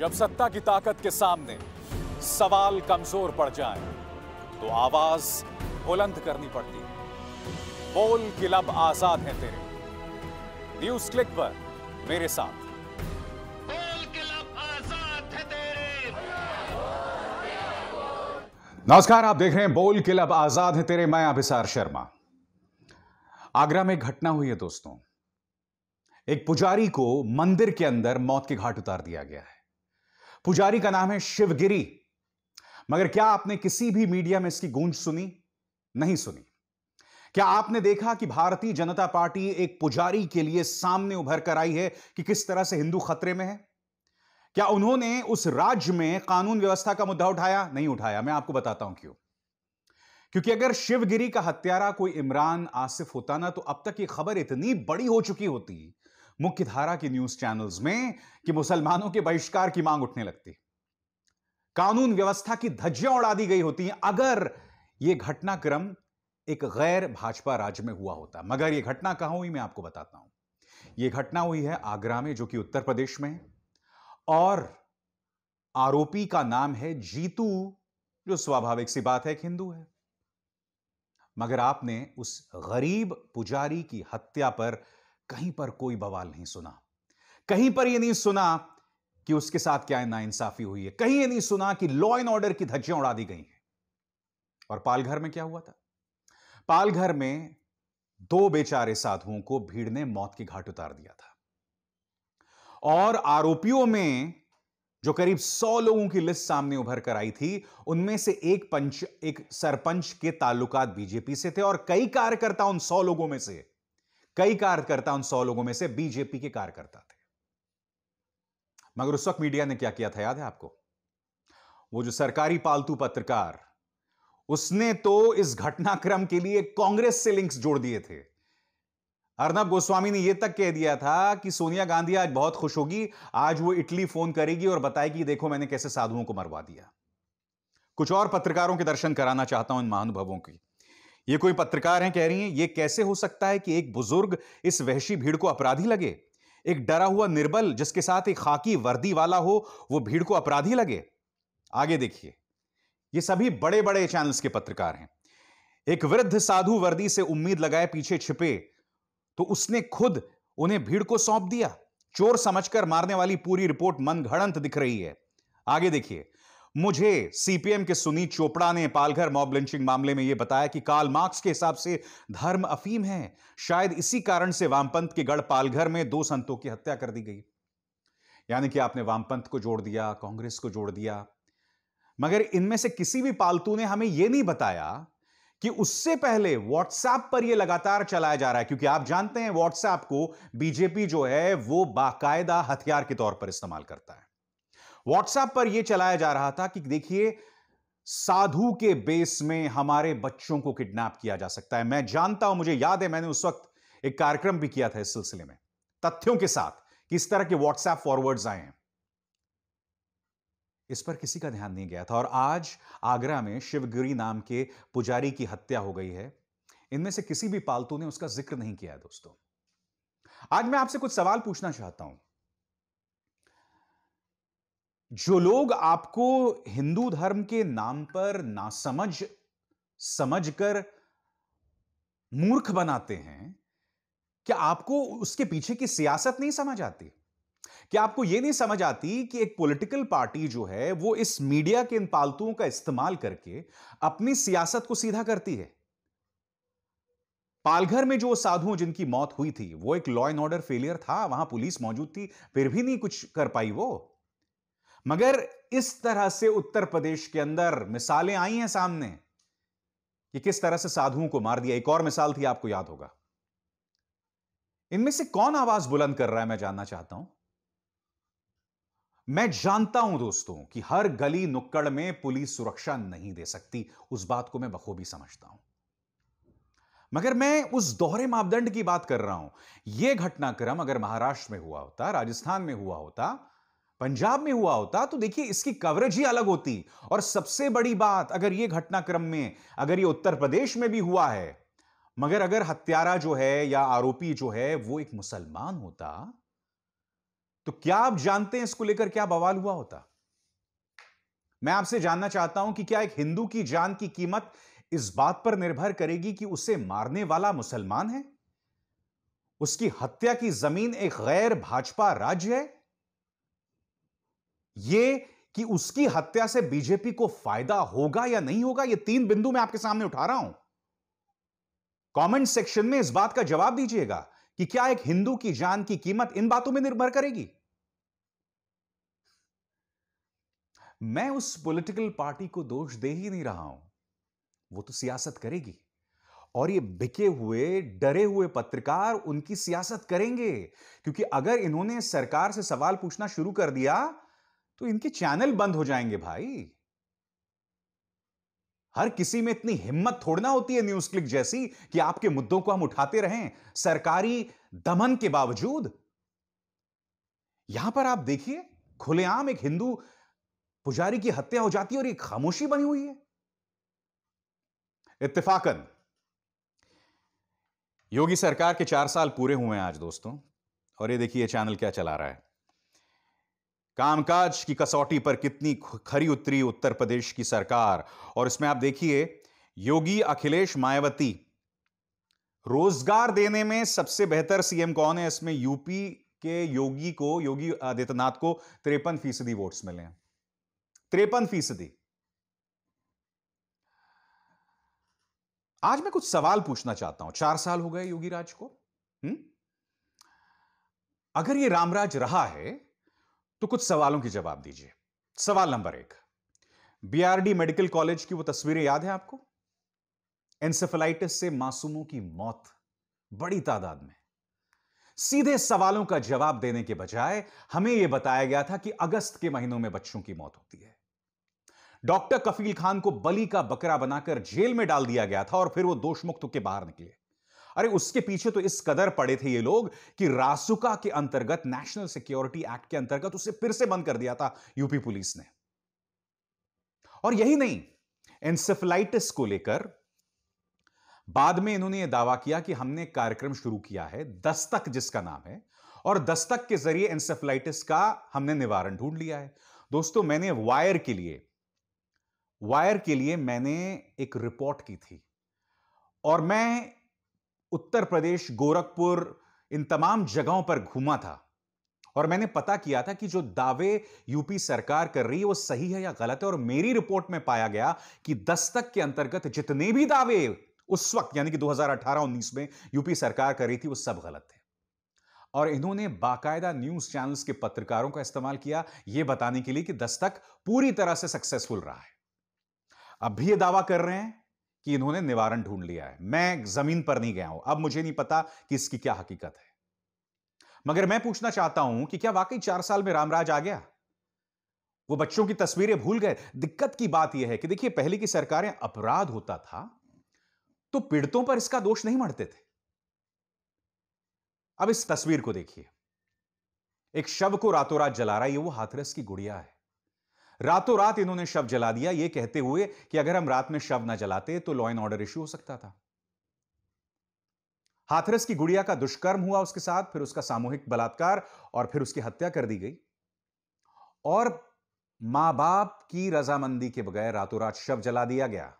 जब सत्ता की ताकत के सामने सवाल कमजोर पड़ जाए तो आवाज बुलंद करनी पड़ती है बोल किलब लब आजाद है तेरे न्यूज क्लिक पर मेरे साथ नमस्कार आप देख रहे हैं बोल किलब लब आजाद है तेरे मैं अभिसार शर्मा आगरा में घटना हुई है दोस्तों एक पुजारी को मंदिर के अंदर मौत के घाट उतार दिया गया है पुजारी का नाम है शिवगिरी मगर क्या आपने किसी भी मीडिया में इसकी गूंज सुनी नहीं सुनी क्या आपने देखा कि भारतीय जनता पार्टी एक पुजारी के लिए सामने उभर कर आई है कि किस तरह से हिंदू खतरे में है क्या उन्होंने उस राज्य में कानून व्यवस्था का मुद्दा उठाया नहीं उठाया मैं आपको बताता हूं क्यों क्योंकि अगर शिवगिरी का हत्यारा कोई इमरान आसिफ होता ना तो अब तक यह खबर इतनी बड़ी हो चुकी होती मुख्य धारा की न्यूज चैनल्स में कि मुसलमानों के बहिष्कार की मांग उठने लगती कानून व्यवस्था की धज्जियां उड़ा दी गई होती हैं अगर यह घटनाक्रम एक गैर भाजपा राज्य में हुआ होता मगर यह घटना कहां हुई मैं आपको बताता हूं यह घटना हुई है आगरा में जो कि उत्तर प्रदेश में और आरोपी का नाम है जीतू जो स्वाभाविक सी बात है एक हिंदू है मगर आपने उस गरीब पुजारी की हत्या पर कहीं पर कोई बवाल नहीं सुना कहीं पर यह नहीं सुना कि उसके साथ क्या नाइंसाफी हुई है कहीं यह नहीं सुना कि लॉ एंड ऑर्डर की धज्जियां उड़ा दी गई हैं और पालघर में क्या हुआ था पालघर में दो बेचारे साधुओं को भीड़ ने मौत की घाट उतार दिया था और आरोपियों में जो करीब सौ लोगों की लिस्ट सामने उभर कर आई थी उनमें से एक पंच एक सरपंच के ताल्लुकात बीजेपी से थे और कई कार्यकर्ता उन सौ लोगों में से कई कार्यकर्ता उन सौ लोगों में से बीजेपी के कार्यकर्ता थे मगर उस वक्त मीडिया ने क्या किया था याद है आपको वो जो सरकारी पालतू पत्रकार उसने तो इस घटनाक्रम के लिए कांग्रेस से लिंक्स जोड़ दिए थे अर्नब गोस्वामी ने यह तक कह दिया था कि सोनिया गांधी आज बहुत खुश होगी आज वो इटली फोन करेगी और बताएगी देखो मैंने कैसे साधुओं को मरवा दिया कुछ और पत्रकारों के दर्शन कराना चाहता हूं इन महानुभवों की ये कोई पत्रकार हैं कह रही हैं ये कैसे हो सकता है कि एक बुजुर्ग इस वहशी भीड़ को अपराधी लगे एक डरा हुआ निर्बल जिसके साथ एक खाकी वर्दी वाला हो वो भीड़ को अपराधी लगे आगे देखिए ये सभी बड़े बड़े चैनल्स के पत्रकार हैं एक वृद्ध साधु वर्दी से उम्मीद लगाए पीछे छिपे तो उसने खुद उन्हें भीड़ को सौंप दिया चोर समझकर मारने वाली पूरी रिपोर्ट मन दिख रही है आगे देखिए मुझे सीपीएम के सुनीत चोपड़ा ने पालघर मॉब लिंचिंग मामले में यह बताया कि काल मार्क्स के हिसाब से धर्म अफीम है शायद इसी कारण से वामपंथ के गढ़ पालघर में दो संतों की हत्या कर दी गई यानी कि आपने वामपंथ को जोड़ दिया कांग्रेस को जोड़ दिया मगर इनमें से किसी भी पालतू ने हमें यह नहीं बताया कि उससे पहले व्हाट्सएप पर यह लगातार चलाया जा रहा है क्योंकि आप जानते हैं व्हाट्सएप को बीजेपी जो है वो बाकायदा हथियार के तौर पर इस्तेमाल करता है व्हाट्सएप पर यह चलाया जा रहा था कि देखिए साधु के बेस में हमारे बच्चों को किडनैप किया जा सकता है मैं जानता हूं मुझे याद है मैंने उस वक्त एक कार्यक्रम भी किया था इस सिलसिले में तथ्यों के साथ किस तरह के व्हाट्सएप फॉरवर्ड्स आए हैं इस पर किसी का ध्यान नहीं गया था और आज आगरा में शिवगिरी नाम के पुजारी की हत्या हो गई है इनमें से किसी भी पालतू ने उसका जिक्र नहीं किया है दोस्तों आज मैं आपसे कुछ सवाल पूछना चाहता हूं जो लोग आपको हिंदू धर्म के नाम पर नासमझ समझकर मूर्ख बनाते हैं क्या आपको उसके पीछे की सियासत नहीं समझ आती क्या आपको यह नहीं समझ आती कि एक पॉलिटिकल पार्टी जो है वो इस मीडिया के इन पालतुओं का इस्तेमाल करके अपनी सियासत को सीधा करती है पालघर में जो साधुओं जिनकी मौत हुई थी वो एक लॉ एंड ऑर्डर फेलियर था वहां पुलिस मौजूद थी फिर भी नहीं कुछ कर पाई वो मगर इस तरह से उत्तर प्रदेश के अंदर मिसालें आई हैं सामने कि किस तरह से साधुओं को मार दिया एक और मिसाल थी आपको याद होगा इनमें से कौन आवाज बुलंद कर रहा है मैं जानना चाहता हूं मैं जानता हूं दोस्तों कि हर गली नुक्कड़ में पुलिस सुरक्षा नहीं दे सकती उस बात को मैं बखूबी समझता हूं मगर मैं उस दोहरे मापदंड की बात कर रहा हूं यह घटनाक्रम अगर महाराष्ट्र में हुआ होता राजस्थान में हुआ होता पंजाब में हुआ होता तो देखिए इसकी कवरेज ही अलग होती और सबसे बड़ी बात अगर यह घटनाक्रम में अगर ये उत्तर प्रदेश में भी हुआ है मगर अगर हत्यारा जो है या आरोपी जो है वो एक मुसलमान होता तो क्या आप जानते हैं इसको लेकर क्या बवाल हुआ होता मैं आपसे जानना चाहता हूं कि क्या एक हिंदू की जान की कीमत इस बात पर निर्भर करेगी कि उसे मारने वाला मुसलमान है उसकी हत्या की जमीन एक गैर भाजपा राज्य है ये कि उसकी हत्या से बीजेपी को फायदा होगा या नहीं होगा ये तीन बिंदु मैं आपके सामने उठा रहा हूं कमेंट सेक्शन में इस बात का जवाब दीजिएगा कि क्या एक हिंदू की जान की कीमत इन बातों में निर्भर करेगी मैं उस पॉलिटिकल पार्टी को दोष दे ही नहीं रहा हूं वो तो सियासत करेगी और ये बिके हुए डरे हुए पत्रकार उनकी सियासत करेंगे क्योंकि अगर इन्होंने सरकार से सवाल पूछना शुरू कर दिया तो इनके चैनल बंद हो जाएंगे भाई हर किसी में इतनी हिम्मत थोड़ना होती है न्यूज क्लिक जैसी कि आपके मुद्दों को हम उठाते रहें सरकारी दमन के बावजूद यहां पर आप देखिए खुलेआम एक हिंदू पुजारी की हत्या हो जाती है और एक खामोशी बनी हुई है इत्तेफाकन योगी सरकार के चार साल पूरे हुए हैं आज दोस्तों और ये देखिए चैनल क्या चला रहा है कामकाज की कसौटी पर कितनी खरी उतरी उत्तर प्रदेश की सरकार और इसमें आप देखिए योगी अखिलेश मायावती रोजगार देने में सबसे बेहतर सीएम कौन है इसमें यूपी के योगी को योगी आदित्यनाथ को तिरपन फीसदी वोट्स मिले हैं तिरपन फीसदी आज मैं कुछ सवाल पूछना चाहता हूं चार साल हो गए योगी राज को हुँ? हम्म? अगर ये रामराज रहा है तो कुछ सवालों के जवाब दीजिए सवाल नंबर एक बीआरडी मेडिकल कॉलेज की वो तस्वीरें याद है आपको एंसेफेलाइटिस से मासूमों की मौत बड़ी तादाद में सीधे सवालों का जवाब देने के बजाय हमें यह बताया गया था कि अगस्त के महीनों में बच्चों की मौत होती है डॉक्टर कफील खान को बली का बकरा बनाकर जेल में डाल दिया गया था और फिर वो दोषमुक्त के बाहर निकले अरे उसके पीछे तो इस कदर पड़े थे ये लोग कि रासुका के अंतर्गत नेशनल सिक्योरिटी एक्ट के अंतर्गत उसे फिर से बंद कर दिया था यूपी पुलिस ने और यही नहीं एंसेफलाइटिस को लेकर बाद में इन्होंने यह दावा किया कि हमने कार्यक्रम शुरू किया है दस्तक जिसका नाम है और दस्तक के जरिए एंसेफलाइटिस का हमने निवारण ढूंढ लिया है दोस्तों मैंने वायर के लिए वायर के लिए मैंने एक रिपोर्ट की थी और मैं उत्तर प्रदेश गोरखपुर इन तमाम जगहों पर घूमा था और मैंने पता किया था कि जो दावे यूपी सरकार कर रही है वो सही है या गलत है और मेरी रिपोर्ट में पाया गया कि दस्तक के अंतर्गत जितने भी दावे उस वक्त यानी कि 2018-19 में यूपी सरकार कर रही थी वो सब गलत थे और इन्होंने बाकायदा न्यूज चैनल्स के पत्रकारों का इस्तेमाल किया यह बताने के लिए कि दस्तक पूरी तरह से सक्सेसफुल रहा है अब भी ये दावा कर रहे हैं कि इन्होंने निवारण ढूंढ लिया है मैं जमीन पर नहीं गया हूं अब मुझे नहीं पता कि इसकी क्या हकीकत है मगर मैं पूछना चाहता हूं कि क्या वाकई चार साल में रामराज आ गया वो बच्चों की तस्वीरें भूल गए दिक्कत की बात यह है कि देखिए पहले की सरकारें अपराध होता था तो पीड़ितों पर इसका दोष नहीं मढ़ते थे अब इस तस्वीर को देखिए एक शव को रातों रात जला रहा है वो हाथरस की गुड़िया है रातों रात इन्होंने शव जला दिया यह कहते हुए कि अगर हम रात में शव ना जलाते तो लॉ एंड ऑर्डर इश्यू हो सकता था हाथरस की गुड़िया का दुष्कर्म हुआ उसके साथ फिर उसका सामूहिक बलात्कार और फिर उसकी हत्या कर दी गई और मां बाप की रजामंदी के बगैर रातों रात शव जला दिया गया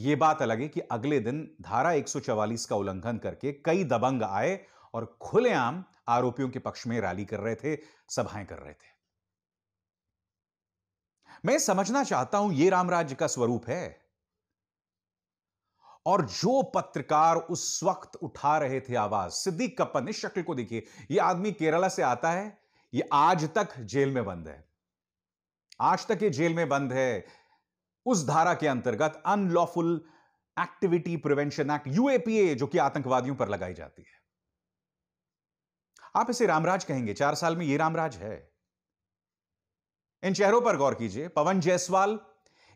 यह बात अलग है कि अगले दिन धारा 144 का उल्लंघन करके कई दबंग आए और खुलेआम आरोपियों के पक्ष में रैली कर रहे थे सभाएं कर रहे थे मैं समझना चाहता हूं यह राम राज्य का स्वरूप है और जो पत्रकार उस वक्त उठा रहे थे आवाज सिद्दीक कप्पन इस शक्ल को देखिए यह आदमी केरला से आता है यह आज तक जेल में बंद है आज तक ये जेल में बंद है उस धारा के अंतर्गत unlawful activity prevention act UAPA जो कि आतंकवादियों पर लगाई जाती है आप इसे रामराज कहेंगे चार साल में यह रामराज है इन चेहरों पर गौर कीजिए पवन जायसवाल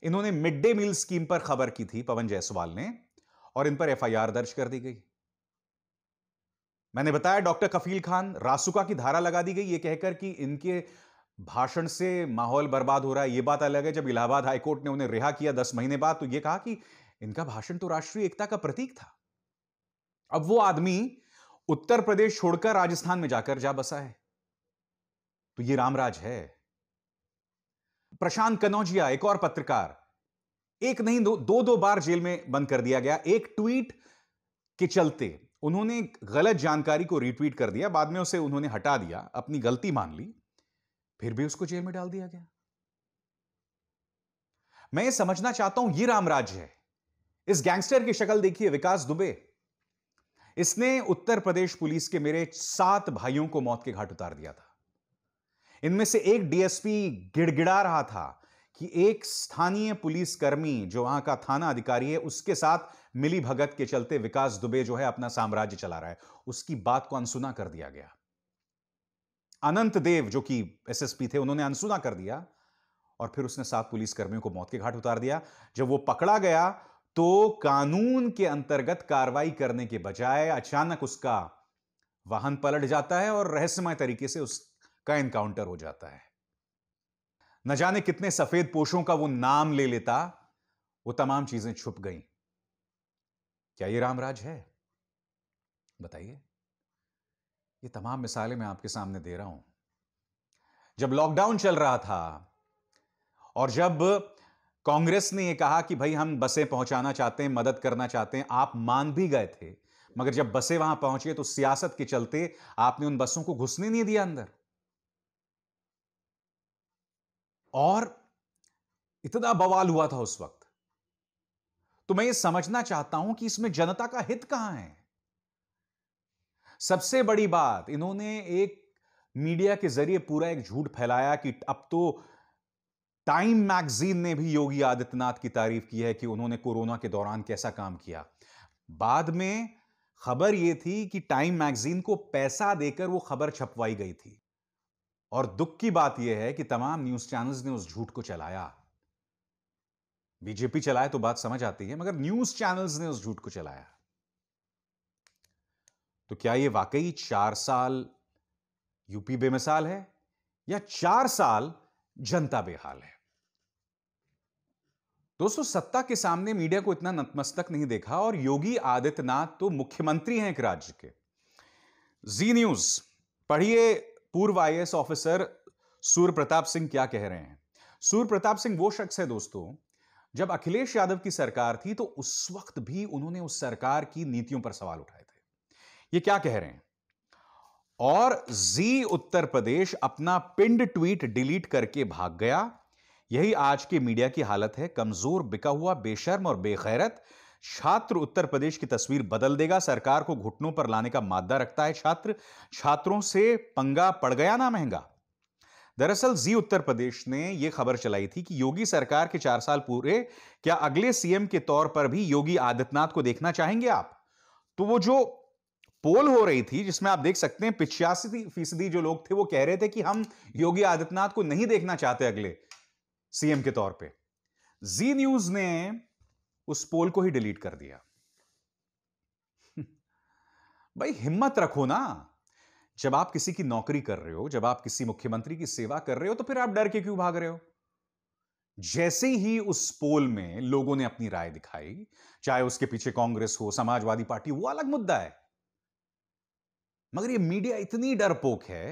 इन्होंने मिड डे मील स्कीम पर खबर की थी पवन जायसवाल ने और इन पर एफआईआर दर्ज कर दी गई मैंने बताया डॉक्टर कफील खान रासुका की धारा लगा दी गई ये कहकर कि इनके भाषण से माहौल बर्बाद हो रहा है ये बात अलग है जब इलाहाबाद हाईकोर्ट ने उन्हें रिहा किया दस महीने बाद तो ये कहा कि इनका भाषण तो राष्ट्रीय एकता का प्रतीक था अब वो आदमी उत्तर प्रदेश छोड़कर राजस्थान में जाकर जा बसा है तो ये रामराज है प्रशांत कनौजिया एक और पत्रकार एक नहीं दो दो, दो बार जेल में बंद कर दिया गया एक ट्वीट के चलते उन्होंने गलत जानकारी को रिट्वीट कर दिया बाद में उसे उन्होंने हटा दिया अपनी गलती मान ली फिर भी उसको जेल में डाल दिया गया मैं ये समझना चाहता हूं ये रामराज्य है इस गैंगस्टर की शक्ल देखिए विकास दुबे इसने उत्तर प्रदेश पुलिस के मेरे सात भाइयों को मौत के घाट उतार दिया था इनमें से एक डीएसपी गिड़गिड़ा रहा था कि एक स्थानीय पुलिसकर्मी जो वहां का थाना अधिकारी है उसके साथ मिली भगत के चलते विकास दुबे जो है अपना साम्राज्य चला रहा है उसकी बात को अनसुना कर दिया गया अनंत देव जो कि एसएसपी थे उन्होंने अनसुना कर दिया और फिर उसने सात पुलिसकर्मियों को मौत के घाट उतार दिया जब वो पकड़ा गया तो कानून के अंतर्गत कार्रवाई करने के बजाय अचानक उसका वाहन पलट जाता है और रहस्यमय तरीके से उस का एनकाउंटर हो जाता है न जाने कितने सफेद पोशों का वो नाम ले लेता वो तमाम चीजें छुप गई क्या ये रामराज है बताइए ये तमाम मिसालें मैं आपके सामने दे रहा हूं जब लॉकडाउन चल रहा था और जब कांग्रेस ने यह कहा कि भाई हम बसें पहुंचाना चाहते हैं मदद करना चाहते हैं आप मान भी गए थे मगर जब बसें वहां पहुंची तो सियासत के चलते आपने उन बसों को घुसने नहीं दिया अंदर और इतना बवाल हुआ था उस वक्त तो मैं ये समझना चाहता हूं कि इसमें जनता का हित कहां है सबसे बड़ी बात इन्होंने एक मीडिया के जरिए पूरा एक झूठ फैलाया कि अब तो टाइम मैगजीन ने भी योगी आदित्यनाथ की तारीफ की है कि उन्होंने कोरोना के दौरान कैसा काम किया बाद में खबर यह थी कि टाइम मैगजीन को पैसा देकर वो खबर छपवाई गई थी और दुख की बात यह है कि तमाम न्यूज चैनल्स ने उस झूठ को चलाया बीजेपी चलाए तो बात समझ आती है मगर न्यूज चैनल्स ने उस झूठ को चलाया तो क्या यह वाकई चार साल यूपी बेमिसाल है या चार साल जनता बेहाल है दोस्तों सत्ता के सामने मीडिया को इतना नतमस्तक नहीं देखा और योगी आदित्यनाथ तो मुख्यमंत्री हैं एक राज्य के जी न्यूज पढ़िए पूर्व आई ऑफिसर सूर्य प्रताप सिंह क्या कह रहे हैं सूर्य प्रताप सिंह वो शख्स है दोस्तों जब अखिलेश यादव की सरकार थी तो उस वक्त भी उन्होंने उस सरकार की नीतियों पर सवाल उठाए थे ये क्या कह रहे हैं और जी उत्तर प्रदेश अपना पिंड ट्वीट डिलीट करके भाग गया यही आज के मीडिया की हालत है कमजोर बिका हुआ बेशर्म और बेखैरत छात्र उत्तर प्रदेश की तस्वीर बदल देगा सरकार को घुटनों पर लाने का मादा रखता है छात्र छात्रों से पंगा पड़ गया ना महंगा दरअसल जी उत्तर प्रदेश ने यह खबर चलाई थी कि योगी सरकार के चार साल पूरे क्या अगले सीएम के तौर पर भी योगी आदित्यनाथ को देखना चाहेंगे आप तो वो जो पोल हो रही थी जिसमें आप देख सकते हैं पिछयासी फीसदी जो लोग थे वो कह रहे थे कि हम योगी आदित्यनाथ को नहीं देखना चाहते अगले सीएम के तौर पे जी न्यूज ने उस पोल को ही डिलीट कर दिया भाई हिम्मत रखो ना जब आप किसी की नौकरी कर रहे हो जब आप किसी मुख्यमंत्री की सेवा कर रहे हो तो फिर आप डर के क्यों भाग रहे हो जैसे ही उस पोल में लोगों ने अपनी राय दिखाई चाहे उसके पीछे कांग्रेस हो समाजवादी पार्टी वो अलग मुद्दा है मगर ये मीडिया इतनी डरपोक है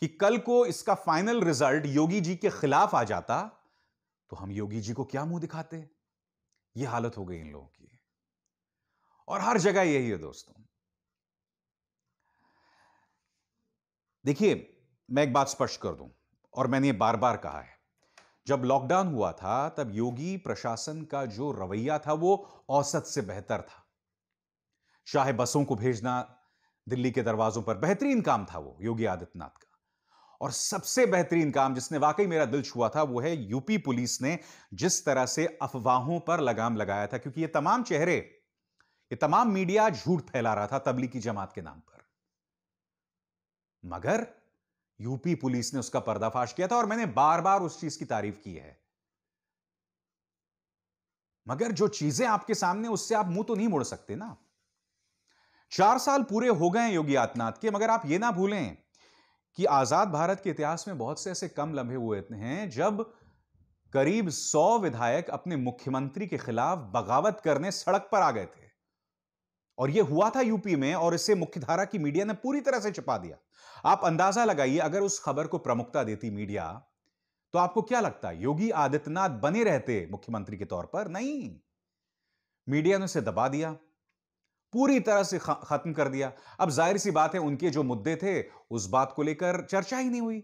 कि कल को इसका फाइनल रिजल्ट योगी जी के खिलाफ आ जाता तो हम योगी जी को क्या मुंह दिखाते ये हालत हो गई इन लोगों की और हर जगह यही है दोस्तों देखिए मैं एक बात स्पष्ट कर दूं और मैंने ये बार बार कहा है जब लॉकडाउन हुआ था तब योगी प्रशासन का जो रवैया था वो औसत से बेहतर था चाहे बसों को भेजना दिल्ली के दरवाजों पर बेहतरीन काम था वो योगी आदित्यनाथ का और सबसे बेहतरीन काम जिसने वाकई मेरा दिल छुआ था वो है यूपी पुलिस ने जिस तरह से अफवाहों पर लगाम लगाया था क्योंकि ये तमाम चेहरे ये तमाम मीडिया झूठ फैला रहा था तबलीगी जमात के नाम पर मगर यूपी पुलिस ने उसका पर्दाफाश किया था और मैंने बार बार उस चीज की तारीफ की है मगर जो चीजें आपके सामने उससे आप मुंह तो नहीं मोड़ सकते ना चार साल पूरे हो गए योगी आदित्यनाथ के मगर आप यह ना भूलें कि आज़ाद भारत के इतिहास में बहुत से ऐसे कम लम्हे हुए हैं जब करीब सौ विधायक अपने मुख्यमंत्री के खिलाफ बगावत करने सड़क पर आ गए थे और यह हुआ था यूपी में और इसे मुख्यधारा की मीडिया ने पूरी तरह से छिपा दिया आप अंदाजा लगाइए अगर उस खबर को प्रमुखता देती मीडिया तो आपको क्या लगता है योगी आदित्यनाथ बने रहते मुख्यमंत्री के तौर पर नहीं मीडिया ने उसे दबा दिया पूरी तरह से खत्म कर दिया अब जाहिर सी बात है उनके जो मुद्दे थे उस बात को लेकर चर्चा ही नहीं हुई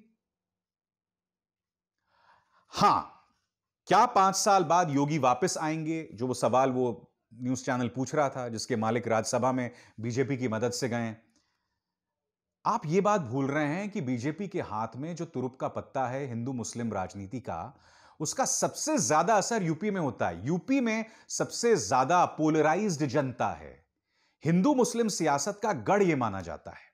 हां क्या पांच साल बाद योगी वापस आएंगे जो वो सवाल वो न्यूज चैनल पूछ रहा था जिसके मालिक राज्यसभा में बीजेपी की मदद से गए आप ये बात भूल रहे हैं कि बीजेपी के हाथ में जो तुरुप का पत्ता है हिंदू मुस्लिम राजनीति का उसका सबसे ज्यादा असर यूपी में होता है यूपी में सबसे ज्यादा पोलराइज्ड जनता है हिंदू मुस्लिम सियासत का गढ़ यह माना जाता है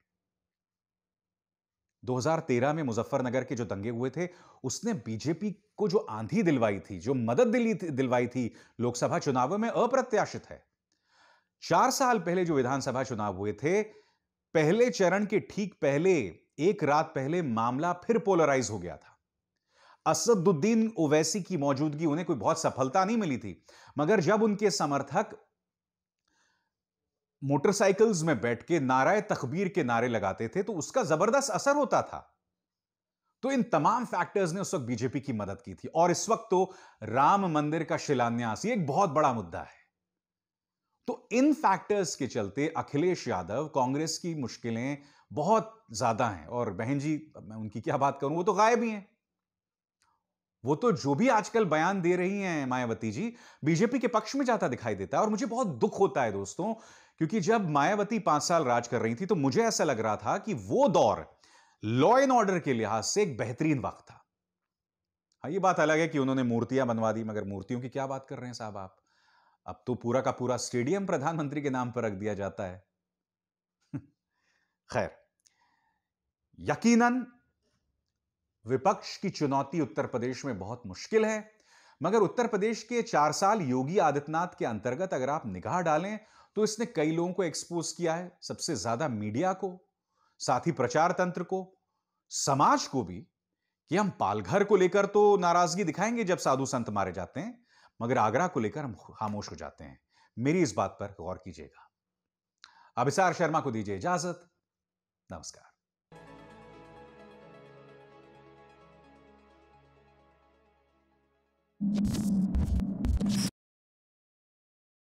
2013 में मुजफ्फरनगर के जो दंगे हुए थे उसने बीजेपी को जो आंधी दिलवाई थी जो मदद दिली दिलवाई थी लोकसभा चुनावों में अप्रत्याशित है चार साल पहले जो विधानसभा चुनाव हुए थे पहले चरण के ठीक पहले एक रात पहले मामला फिर पोलराइज हो गया था असदुद्दीन ओवैसी की मौजूदगी उन्हें कोई बहुत सफलता नहीं मिली थी मगर जब उनके समर्थक मोटरसाइकिल्स में बैठ के नाराय तकबीर के नारे लगाते थे तो उसका जबरदस्त असर होता था तो इन तमाम फैक्टर्स ने उस वक्त बीजेपी की मदद की थी और इस वक्त तो राम मंदिर का शिलान्यास ये एक बहुत बड़ा मुद्दा है तो इन फैक्टर्स के चलते अखिलेश यादव कांग्रेस की मुश्किलें बहुत ज्यादा हैं और बहन जी मैं उनकी क्या बात करूं वो तो गायब ही हैं वो तो जो भी आजकल बयान दे रही हैं मायावती जी बीजेपी के पक्ष में जाता दिखाई देता है और मुझे बहुत दुख होता है दोस्तों क्योंकि जब मायावती पांच साल राज कर रही थी तो मुझे ऐसा लग रहा था कि वो दौर लॉ एंड ऑर्डर के लिहाज से एक बेहतरीन वक्त था हाँ ये बात अलग है कि उन्होंने मूर्तियां बनवा दी मगर मूर्तियों की क्या बात कर रहे हैं साहब आप अब तो पूरा का पूरा स्टेडियम प्रधानमंत्री के नाम पर रख दिया जाता है खैर यकीनन विपक्ष की चुनौती उत्तर प्रदेश में बहुत मुश्किल है मगर उत्तर प्रदेश के चार साल योगी आदित्यनाथ के अंतर्गत अगर आप निगाह डालें तो इसने कई लोगों को एक्सपोज किया है सबसे ज्यादा मीडिया को साथ ही प्रचार तंत्र को समाज को भी कि हम पालघर को लेकर तो नाराजगी दिखाएंगे जब साधु संत मारे जाते हैं मगर आगरा को लेकर हम खामोश हो जाते हैं मेरी इस बात पर गौर कीजिएगा अभिसार शर्मा को दीजिए इजाजत नमस्कार you